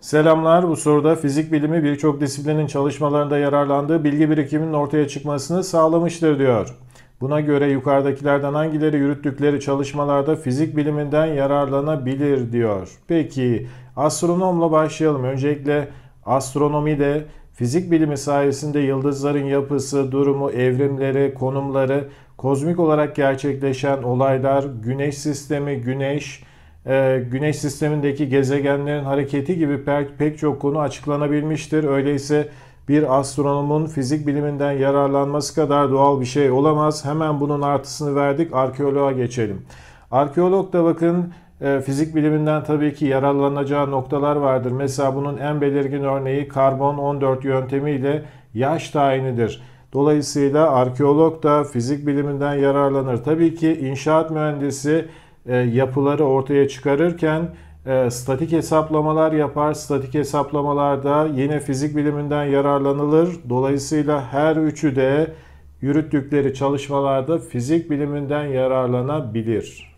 Selamlar. Bu soruda fizik bilimi birçok disiplinin çalışmalarında yararlandığı bilgi birikiminin ortaya çıkmasını sağlamıştır diyor. Buna göre yukarıdakilerden hangileri yürüttükleri çalışmalarda fizik biliminden yararlanabilir diyor. Peki astronomla başlayalım. Öncelikle astronomi de fizik bilimi sayesinde yıldızların yapısı, durumu, evrimleri, konumları, kozmik olarak gerçekleşen olaylar, güneş sistemi, güneş, ee, güneş sistemindeki gezegenlerin hareketi gibi pek çok konu açıklanabilmiştir. Öyleyse bir astronomun fizik biliminden yararlanması kadar doğal bir şey olamaz. Hemen bunun artısını verdik. Arkeoloğa geçelim. Arkeolog da bakın e, fizik biliminden tabii ki yararlanacağı noktalar vardır. Mesela bunun en belirgin örneği karbon 14 yöntemiyle yaş tayinidir. Dolayısıyla arkeolog da fizik biliminden yararlanır. Tabii ki inşaat mühendisi e, yapıları ortaya çıkarırken e, statik hesaplamalar yapar. Statik hesaplamalarda yine fizik biliminden yararlanılır. Dolayısıyla her üçü de yürüttükleri çalışmalarda fizik biliminden yararlanabilir.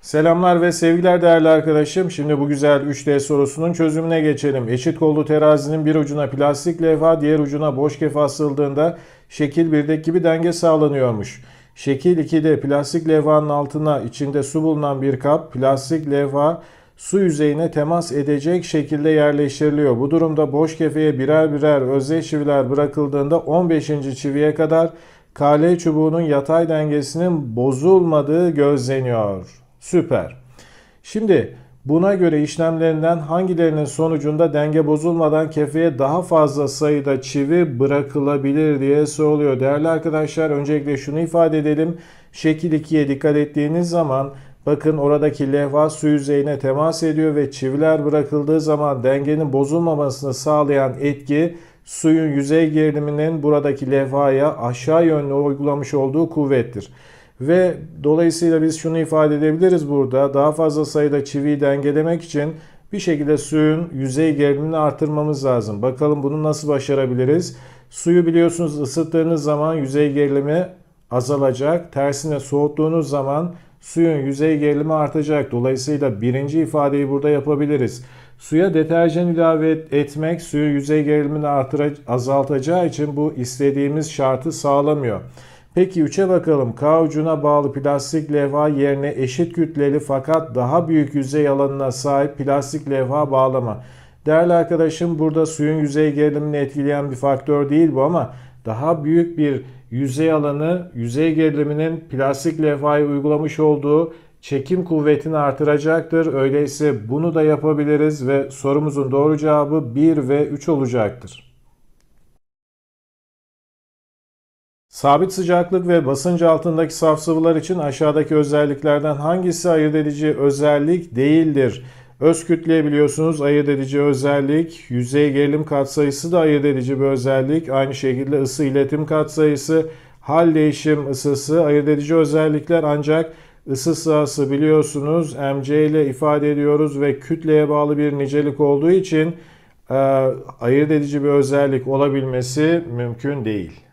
Selamlar ve sevgiler değerli arkadaşım. Şimdi bu güzel 3D sorusunun çözümüne geçelim. Eşit kollu terazinin bir ucuna plastik levha, diğer ucuna boş kefa asıldığında şekil birdeki gibi denge sağlanıyormuş. Şekil 2'de plastik levhanın altına içinde su bulunan bir kap, plastik levha su yüzeyine temas edecek şekilde yerleştiriliyor. Bu durumda boş kefeye birer birer özel çiviler bırakıldığında 15. çiviye kadar kale çubuğunun yatay dengesinin bozulmadığı gözleniyor. Süper. Şimdi Buna göre işlemlerinden hangilerinin sonucunda denge bozulmadan kefeye daha fazla sayıda çivi bırakılabilir diye soruluyor. Değerli arkadaşlar öncelikle şunu ifade edelim. Şekil 2'ye dikkat ettiğiniz zaman bakın oradaki levha su yüzeyine temas ediyor ve çiviler bırakıldığı zaman dengenin bozulmamasını sağlayan etki suyun yüzey geriliminin buradaki levhaya aşağı yönlü uygulamış olduğu kuvvettir. Ve dolayısıyla biz şunu ifade edebiliriz burada. Daha fazla sayıda çiviyi dengelemek için bir şekilde suyun yüzey gerilimini artırmamız lazım. Bakalım bunu nasıl başarabiliriz? Suyu biliyorsunuz ısıttığınız zaman yüzey gerilimi azalacak. Tersine soğuttuğunuz zaman suyun yüzey gerilimi artacak. Dolayısıyla birinci ifadeyi burada yapabiliriz. Suya deterjan ilave etmek suyu yüzey gerilimini azaltacağı için bu istediğimiz şartı sağlamıyor. Peki 3'e bakalım. K ucuna bağlı plastik levha yerine eşit kütleli fakat daha büyük yüzey alanına sahip plastik levha bağlama. Değerli arkadaşım burada suyun yüzey gerilimini etkileyen bir faktör değil bu ama daha büyük bir yüzey alanı yüzey geriliminin plastik levhayı uygulamış olduğu çekim kuvvetini artıracaktır. Öyleyse bunu da yapabiliriz ve sorumuzun doğru cevabı 1 ve 3 olacaktır. Sabit sıcaklık ve basınç altındaki saf sıvılar için aşağıdaki özelliklerden hangisi ayırt edici özellik değildir? Öz kütle biliyorsunuz ayırt edici özellik, yüzey gerilim katsayısı da ayırt edici bir özellik. Aynı şekilde ısı iletim katsayısı, hal değişim ısısı ayırt edici özellikler ancak ısı sahası biliyorsunuz mc ile ifade ediyoruz ve kütleye bağlı bir nicelik olduğu için e, ayırt edici bir özellik olabilmesi mümkün değil.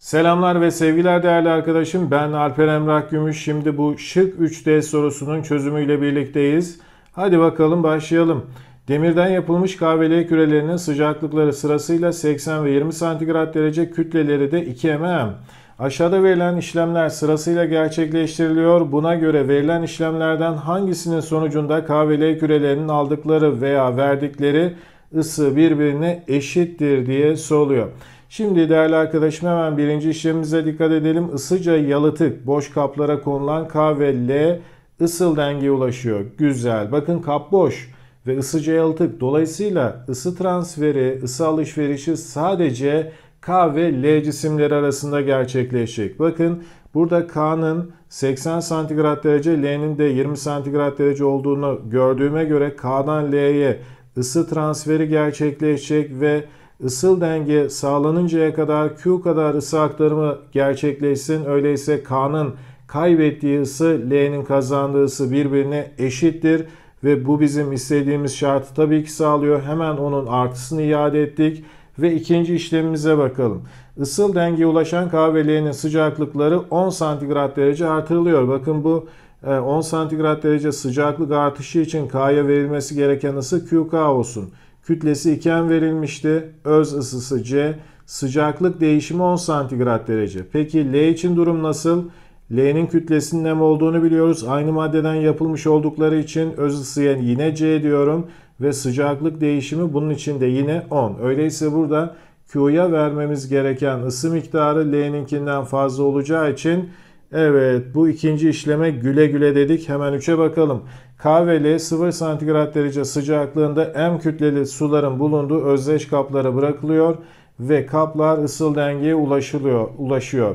Selamlar ve sevgiler değerli arkadaşım. Ben Alper Emrah Gümüş. Şimdi bu şık 3D sorusunun çözümüyle birlikteyiz. Hadi bakalım başlayalım. Demirden yapılmış kahveliye kürelerinin sıcaklıkları sırasıyla 80 ve 20 santigrat derece kütleleri de 2 mm. Aşağıda verilen işlemler sırasıyla gerçekleştiriliyor. Buna göre verilen işlemlerden hangisinin sonucunda kahveliye kürelerinin aldıkları veya verdikleri ısı birbirine eşittir diye soruluyor. Şimdi değerli arkadaşım hemen birinci işlemimize dikkat edelim. Isıca yalıtık boş kaplara konulan K ve L ısıl dengeye ulaşıyor. Güzel. Bakın kap boş ve ısıca yalıtık. Dolayısıyla ısı transferi, ısı alışverişi sadece K ve L cisimleri arasında gerçekleşecek. Bakın burada K'nın 80 santigrat derece, L'nin de 20 santigrat derece olduğunu gördüğüme göre K'dan L'ye ısı transferi gerçekleşecek ve ısıl denge sağlanıncaya kadar Q kadar ısı aktarımı gerçekleşsin. Öyleyse K'nın kaybettiği ısı L'nin kazandığı ısı birbirine eşittir ve bu bizim istediğimiz şartı tabii ki sağlıyor. Hemen onun artısını iade ettik ve ikinci işlemimize bakalım. Isıl dengeye ulaşan K ve L'nin sıcaklıkları 10 santigrat derece artırılıyor. Bakın bu 10 e, santigrat derece sıcaklık artışı için K'ya verilmesi gereken ısı QK olsun kütlesi 2M verilmişti. Öz ısısı C. Sıcaklık değişimi 10 santigrat derece. Peki L için durum nasıl? L'nin kütlesinin M olduğunu biliyoruz. Aynı maddeden yapılmış oldukları için öz ısıya yine C diyorum. Ve sıcaklık değişimi bunun için de yine 10. Öyleyse burada Q'ya vermemiz gereken ısı miktarı L'ninkinden fazla olacağı için Evet bu ikinci işleme güle güle dedik. Hemen 3'e bakalım. KVL 0 santigrat derece sıcaklığında M kütleli suların bulunduğu özdeş kaplara bırakılıyor ve kaplar ısıl dengeye ulaşılıyor, ulaşıyor.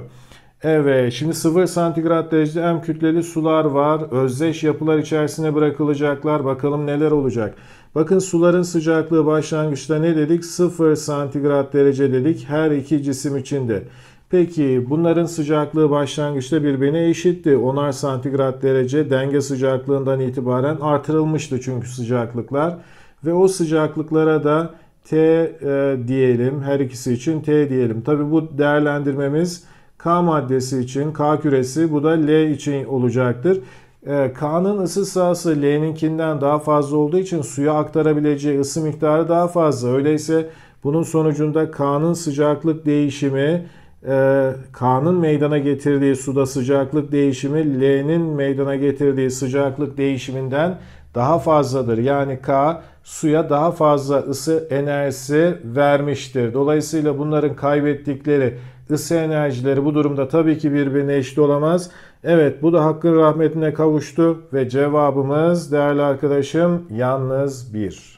Evet şimdi 0 santigrat derecede M kütleli sular var. Özdeş yapılar içerisine bırakılacaklar. Bakalım neler olacak. Bakın suların sıcaklığı başlangıçta ne dedik? 0 santigrat derece dedik her iki cisim içinde. Peki bunların sıcaklığı başlangıçta birbirine eşitti. 10'ar santigrat derece denge sıcaklığından itibaren artırılmıştı çünkü sıcaklıklar. Ve o sıcaklıklara da T e, diyelim her ikisi için T diyelim. Tabi bu değerlendirmemiz K maddesi için K küresi bu da L için olacaktır. E, K'nın ısı sahası L'ninkinden daha fazla olduğu için suya aktarabileceği ısı miktarı daha fazla. Öyleyse bunun sonucunda K'nın sıcaklık değişimi e, K'nın meydana getirdiği suda sıcaklık değişimi L'nin meydana getirdiği sıcaklık değişiminden daha fazladır. Yani K suya daha fazla ısı enerjisi vermiştir. Dolayısıyla bunların kaybettikleri ısı enerjileri bu durumda tabii ki birbirine eşit olamaz. Evet bu da hakkın rahmetine kavuştu ve cevabımız değerli arkadaşım yalnız bir.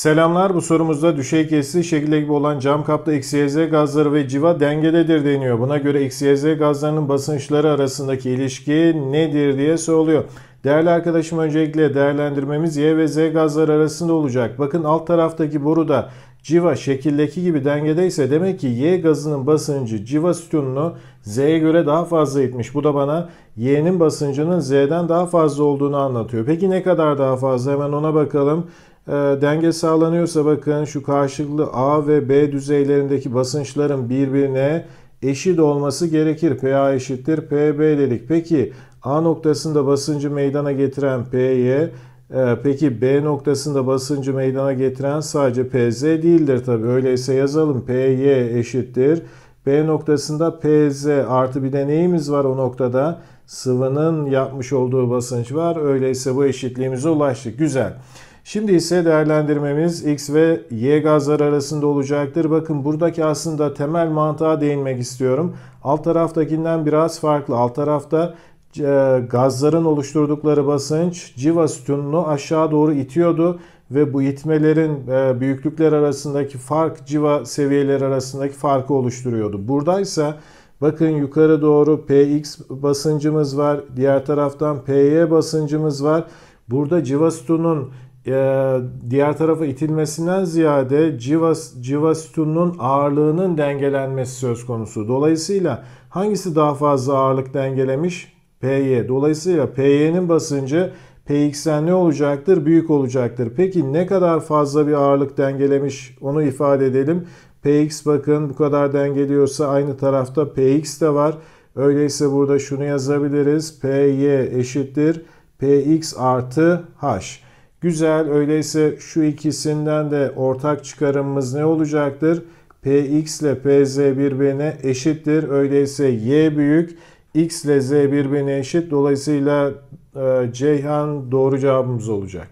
Selamlar bu sorumuzda düşey kesici şekilde gibi olan cam kapta XYZ gazları ve civa dengededir deniyor. Buna göre XYZ gazlarının basınçları arasındaki ilişki nedir diye soruluyor. Değerli arkadaşım öncelikle değerlendirmemiz Y ve Z gazları arasında olacak. Bakın alt taraftaki boruda civa şekildeki gibi dengede ise demek ki Y gazının basıncı civa sütununu Z'ye göre daha fazla itmiş. Bu da bana Y'nin basıncının Z'den daha fazla olduğunu anlatıyor. Peki ne kadar daha fazla hemen ona bakalım. Ee, denge sağlanıyorsa bakın şu karşılıklı A ve B düzeylerindeki basınçların birbirine eşit olması gerekir. PA eşittir PB dedik. Peki A noktasında basıncı meydana getiren P'ye e, peki B noktasında basıncı meydana getiren sadece PZ değildir tabi. Öyleyse yazalım PY eşittir. B noktasında PZ artı bir de neyimiz var o noktada? Sıvının yapmış olduğu basınç var. Öyleyse bu eşitliğimize ulaştık. Güzel. Şimdi ise değerlendirmemiz X ve Y gazlar arasında olacaktır. Bakın buradaki aslında temel mantığa değinmek istiyorum. Alt taraftakinden biraz farklı. Alt tarafta e, gazların oluşturdukları basınç civa sütununu aşağı doğru itiyordu ve bu itmelerin e, büyüklükler arasındaki fark civa seviyeleri arasındaki farkı oluşturuyordu. Buradaysa bakın yukarı doğru Px basıncımız var. Diğer taraftan Py basıncımız var. Burada civa sütunun ee, diğer tarafa itilmesinden ziyade civa, civa sütununun ağırlığının dengelenmesi söz konusu. Dolayısıyla hangisi daha fazla ağırlık dengelemiş? PY. Dolayısıyla PY'nin basıncı PX'den ne olacaktır? Büyük olacaktır. Peki ne kadar fazla bir ağırlık dengelemiş onu ifade edelim. PX bakın bu kadar dengeliyorsa aynı tarafta PX de var. Öyleyse burada şunu yazabiliriz. PY eşittir. PX artı H. Güzel öyleyse şu ikisinden de ortak çıkarımımız ne olacaktır? Px ile Pz birbirine eşittir. Öyleyse y büyük x ile z birbirine eşit. Dolayısıyla e, Ceyhan doğru cevabımız olacak.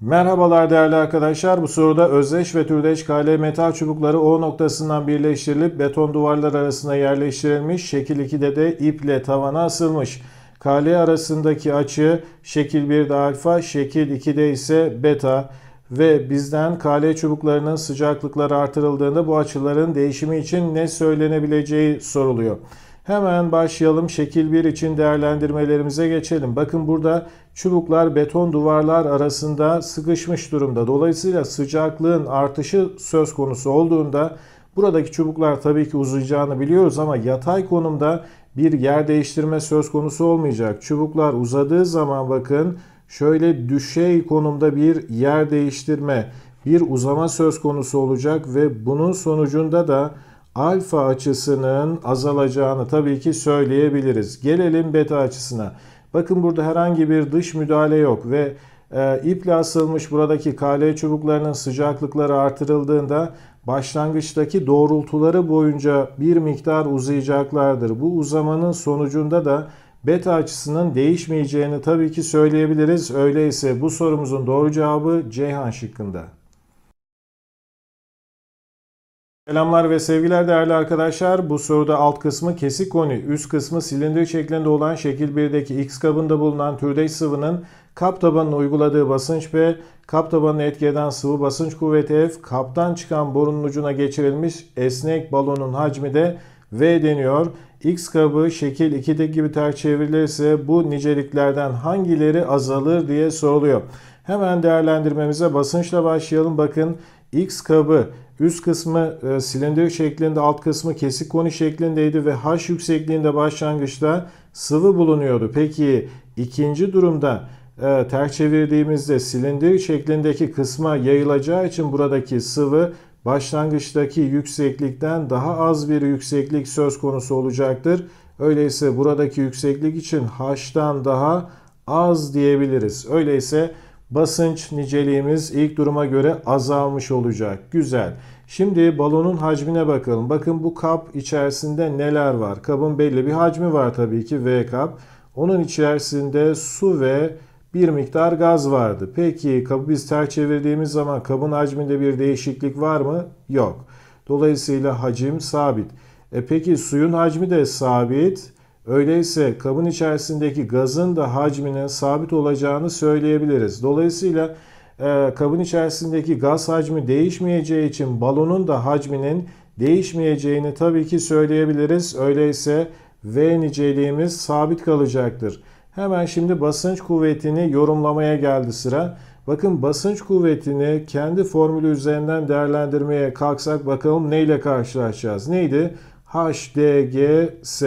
Merhabalar değerli arkadaşlar. Bu soruda özdeş ve türdeş kale metal çubukları O noktasından birleştirilip beton duvarlar arasına yerleştirilmiş. Şekil 2'de de iple tavana asılmış. Kale arasındaki açı şekil 1'de alfa, şekil 2'de ise beta ve bizden kale çubuklarının sıcaklıkları artırıldığında bu açıların değişimi için ne söylenebileceği soruluyor. Hemen başlayalım. Şekil 1 için değerlendirmelerimize geçelim. Bakın burada çubuklar beton duvarlar arasında sıkışmış durumda. Dolayısıyla sıcaklığın artışı söz konusu olduğunda buradaki çubuklar tabii ki uzayacağını biliyoruz ama yatay konumda bir yer değiştirme söz konusu olmayacak. Çubuklar uzadığı zaman bakın şöyle düşey konumda bir yer değiştirme, bir uzama söz konusu olacak ve bunun sonucunda da alfa açısının azalacağını tabii ki söyleyebiliriz. Gelelim beta açısına. Bakın burada herhangi bir dış müdahale yok ve e, iple asılmış buradaki KL çubuklarının sıcaklıkları artırıldığında başlangıçtaki doğrultuları boyunca bir miktar uzayacaklardır. Bu uzamanın sonucunda da beta açısının değişmeyeceğini tabii ki söyleyebiliriz. Öyleyse bu sorumuzun doğru cevabı Ceyhan şıkkında. Selamlar ve sevgiler değerli arkadaşlar. Bu soruda alt kısmı kesik koni, üst kısmı silindir şeklinde olan şekil 1'deki X kabında bulunan türdeş sıvının kap tabanına uyguladığı basınç B, kap tabanını etki sıvı basınç kuvveti F, kaptan çıkan borunun ucuna geçirilmiş esnek balonun hacmi de V deniyor. X kabı şekil 2'deki gibi ters çevrilirse bu niceliklerden hangileri azalır diye soruluyor. Hemen değerlendirmemize basınçla başlayalım. Bakın X kabı üst kısmı e, silindir şeklinde alt kısmı kesik koni şeklindeydi ve H yüksekliğinde başlangıçta sıvı bulunuyordu. Peki ikinci durumda e, çevirdiğimizde silindir şeklindeki kısma yayılacağı için buradaki sıvı başlangıçtaki yükseklikten daha az bir yükseklik söz konusu olacaktır. Öyleyse buradaki yükseklik için H'dan daha az diyebiliriz. Öyleyse basınç niceliğimiz ilk duruma göre azalmış olacak. Güzel. Şimdi balonun hacmine bakalım. Bakın bu kap içerisinde neler var? Kabın belli bir hacmi var tabii ki V kap. Onun içerisinde su ve bir miktar gaz vardı. Peki kabı biz ters çevirdiğimiz zaman kabın hacminde bir değişiklik var mı? Yok. Dolayısıyla hacim sabit. E peki suyun hacmi de sabit. Öyleyse kabın içerisindeki gazın da hacminin sabit olacağını söyleyebiliriz. Dolayısıyla e, kabın içerisindeki gaz hacmi değişmeyeceği için balonun da hacminin değişmeyeceğini tabii ki söyleyebiliriz. Öyleyse V niceliğimiz sabit kalacaktır. Hemen şimdi basınç kuvvetini yorumlamaya geldi sıra. Bakın basınç kuvvetini kendi formülü üzerinden değerlendirmeye kalksak bakalım neyle karşılaşacağız? Neydi? HDGS.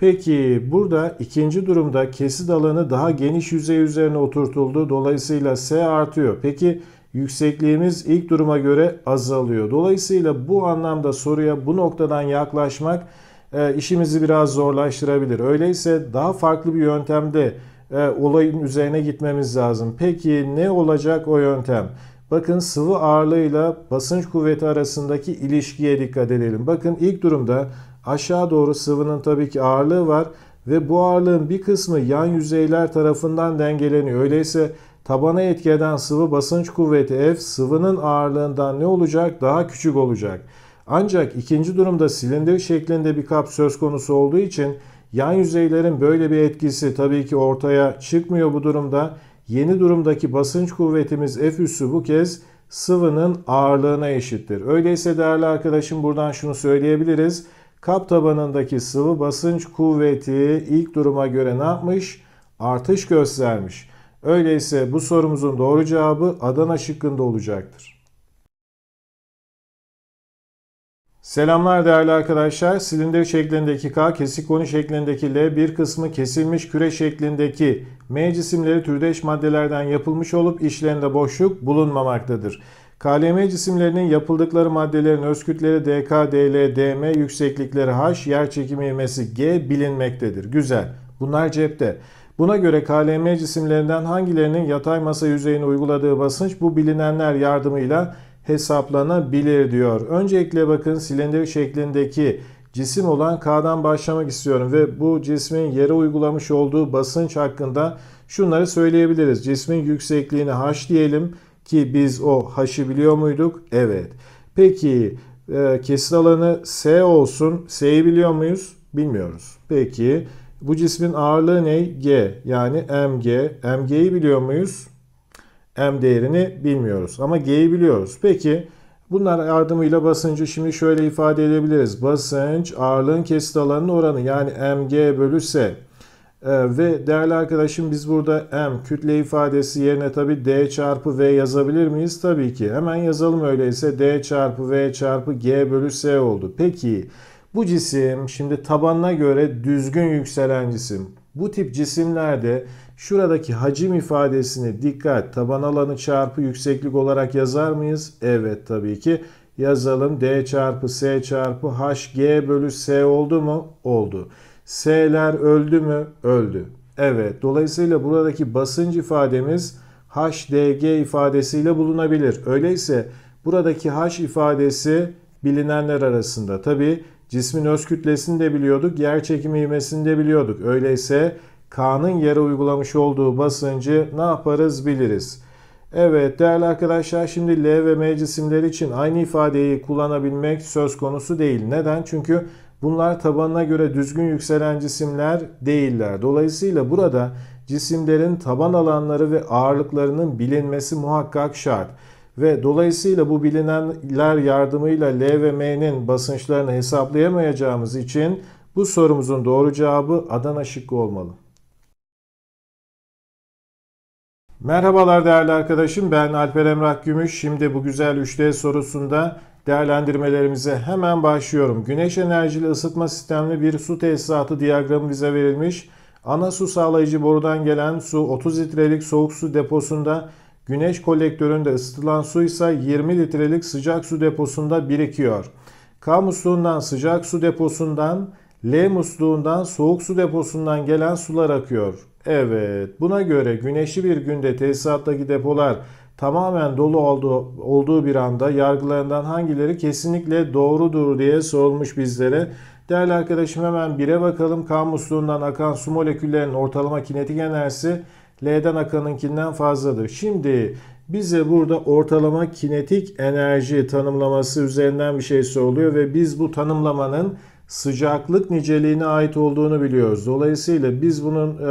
Peki burada ikinci durumda kesit alanı daha geniş yüzey üzerine oturtuldu. Dolayısıyla S artıyor. Peki yüksekliğimiz ilk duruma göre azalıyor. Dolayısıyla bu anlamda soruya bu noktadan yaklaşmak e, işimizi biraz zorlaştırabilir. Öyleyse daha farklı bir yöntemde e, olayın üzerine gitmemiz lazım. Peki ne olacak o yöntem? Bakın sıvı ağırlığıyla basınç kuvveti arasındaki ilişkiye dikkat edelim. Bakın ilk durumda aşağı doğru sıvının tabii ki ağırlığı var ve bu ağırlığın bir kısmı yan yüzeyler tarafından dengeleniyor. Öyleyse tabana etki eden sıvı basınç kuvveti F sıvının ağırlığından ne olacak? Daha küçük olacak. Ancak ikinci durumda silindir şeklinde bir kap söz konusu olduğu için yan yüzeylerin böyle bir etkisi tabii ki ortaya çıkmıyor bu durumda. Yeni durumdaki basınç kuvvetimiz F üssü bu kez sıvının ağırlığına eşittir. Öyleyse değerli arkadaşım buradan şunu söyleyebiliriz. Kap tabanındaki sıvı basınç kuvveti ilk duruma göre ne yapmış? Artış göstermiş. Öyleyse bu sorumuzun doğru cevabı Adana şıkkında olacaktır. Selamlar değerli arkadaşlar. Silindir şeklindeki K, kesik koni şeklindeki L, bir kısmı kesilmiş küre şeklindeki M cisimleri türdeş maddelerden yapılmış olup işlerinde boşluk bulunmamaktadır. KLM cisimlerinin yapıldıkları maddelerin öz kütleleri DK, DL, DM, yükseklikleri H, yer çekimi ivmesi G bilinmektedir. Güzel. Bunlar cepte. Buna göre KLM cisimlerinden hangilerinin yatay masa yüzeyine uyguladığı basınç bu bilinenler yardımıyla hesaplanabilir diyor. Öncelikle bakın silindir şeklindeki cisim olan K'dan başlamak istiyorum ve bu cismin yere uygulamış olduğu basınç hakkında şunları söyleyebiliriz. Cismin yüksekliğini h diyelim ki biz o h'ı biliyor muyduk? Evet. Peki e, kesit alanı S olsun. S'yi biliyor muyuz? Bilmiyoruz. Peki bu cismin ağırlığı ne? G yani mg. Mg'yi biliyor muyuz? M değerini bilmiyoruz ama G'yi biliyoruz. Peki bunlar yardımıyla basıncı şimdi şöyle ifade edebiliriz. Basınç ağırlığın kesit alanının oranı yani MG bölü S. Ee, ve değerli arkadaşım biz burada M kütle ifadesi yerine tabi D çarpı V yazabilir miyiz? Tabii ki. Hemen yazalım öyleyse. D çarpı V çarpı G bölü S oldu. Peki bu cisim şimdi tabanına göre düzgün yükselen cisim. Bu tip cisimlerde Şuradaki hacim ifadesini dikkat taban alanı çarpı yükseklik olarak yazar mıyız? Evet tabii ki yazalım. D çarpı S çarpı H G bölü S oldu mu? Oldu. S'ler öldü mü? Öldü. Evet dolayısıyla buradaki basınç ifademiz HDG ifadesiyle bulunabilir. Öyleyse buradaki H ifadesi bilinenler arasında. Tabi cismin öz kütlesini de biliyorduk, yer çekimi ivmesini de biliyorduk. Öyleyse Kaan'ın yere uygulamış olduğu basıncı ne yaparız biliriz. Evet değerli arkadaşlar şimdi L ve M cisimler için aynı ifadeyi kullanabilmek söz konusu değil. Neden? Çünkü bunlar tabanına göre düzgün yükselen cisimler değiller. Dolayısıyla burada cisimlerin taban alanları ve ağırlıklarının bilinmesi muhakkak şart. Ve dolayısıyla bu bilinenler yardımıyla L ve M'nin basınçlarını hesaplayamayacağımız için bu sorumuzun doğru cevabı Adana şıkkı olmalı. Merhabalar değerli arkadaşım ben Alper Emrah Gümüş. Şimdi bu güzel 3D sorusunda değerlendirmelerimize hemen başlıyorum. Güneş enerjili ısıtma sistemli bir su tesisatı diyagramı bize verilmiş. Ana su sağlayıcı borudan gelen su 30 litrelik soğuk su deposunda güneş kolektöründe ısıtılan su ise 20 litrelik sıcak su deposunda birikiyor. Kamu musluğundan sıcak su deposundan L musluğundan soğuk su deposundan gelen sular akıyor. Evet buna göre güneşli bir günde tesisattaki depolar tamamen dolu olduğu, olduğu bir anda yargılarından hangileri kesinlikle doğrudur diye sorulmuş bizlere. Değerli arkadaşım hemen bire bakalım. Kan musluğundan akan su moleküllerinin ortalama kinetik enerjisi L'den akanınkinden fazladır. Şimdi bize burada ortalama kinetik enerji tanımlaması üzerinden bir şey soruluyor ve biz bu tanımlamanın sıcaklık niceliğine ait olduğunu biliyoruz. Dolayısıyla biz bunun e,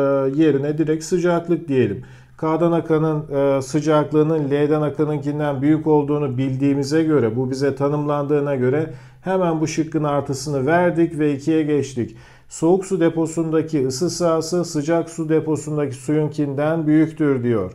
yerine direkt sıcaklık diyelim. K'dan akanın e, sıcaklığının L'den akanınkinden büyük olduğunu bildiğimize göre, bu bize tanımlandığına göre hemen bu şıkkın artısını verdik ve 2'ye geçtik. Soğuk su deposundaki ısı sahası sıcak su deposundaki suyunkinden büyüktür diyor.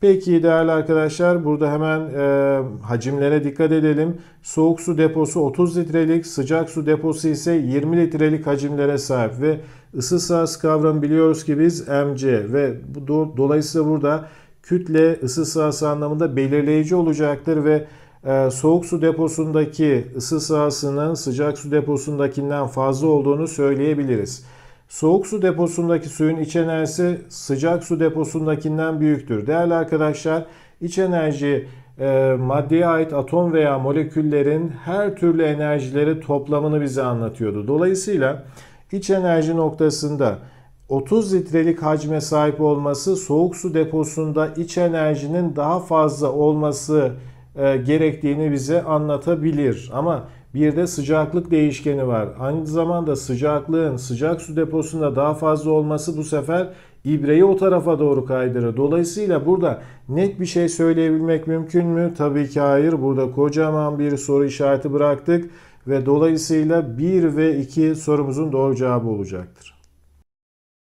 Peki değerli arkadaşlar burada hemen e, hacimlere dikkat edelim. Soğuk su deposu 30 litrelik, sıcak su deposu ise 20 litrelik hacimlere sahip ve ısı sahası kavramı biliyoruz ki biz mc ve bu, dolayısıyla burada kütle ısı sahası anlamında belirleyici olacaktır ve e, soğuk su deposundaki ısı sahasının sıcak su deposundakinden fazla olduğunu söyleyebiliriz. Soğuk su deposundaki suyun iç enerjisi sıcak su deposundakinden büyüktür. Değerli arkadaşlar iç enerji e, maddeye ait atom veya moleküllerin her türlü enerjileri toplamını bize anlatıyordu. Dolayısıyla iç enerji noktasında 30 litrelik hacme sahip olması soğuk su deposunda iç enerjinin daha fazla olması e, gerektiğini bize anlatabilir. Ama bir de sıcaklık değişkeni var. Aynı zamanda sıcaklığın sıcak su deposunda daha fazla olması bu sefer ibreyi o tarafa doğru kaydırır. Dolayısıyla burada net bir şey söyleyebilmek mümkün mü? Tabii ki hayır. Burada kocaman bir soru işareti bıraktık ve dolayısıyla 1 ve 2 sorumuzun doğru cevabı olacaktır.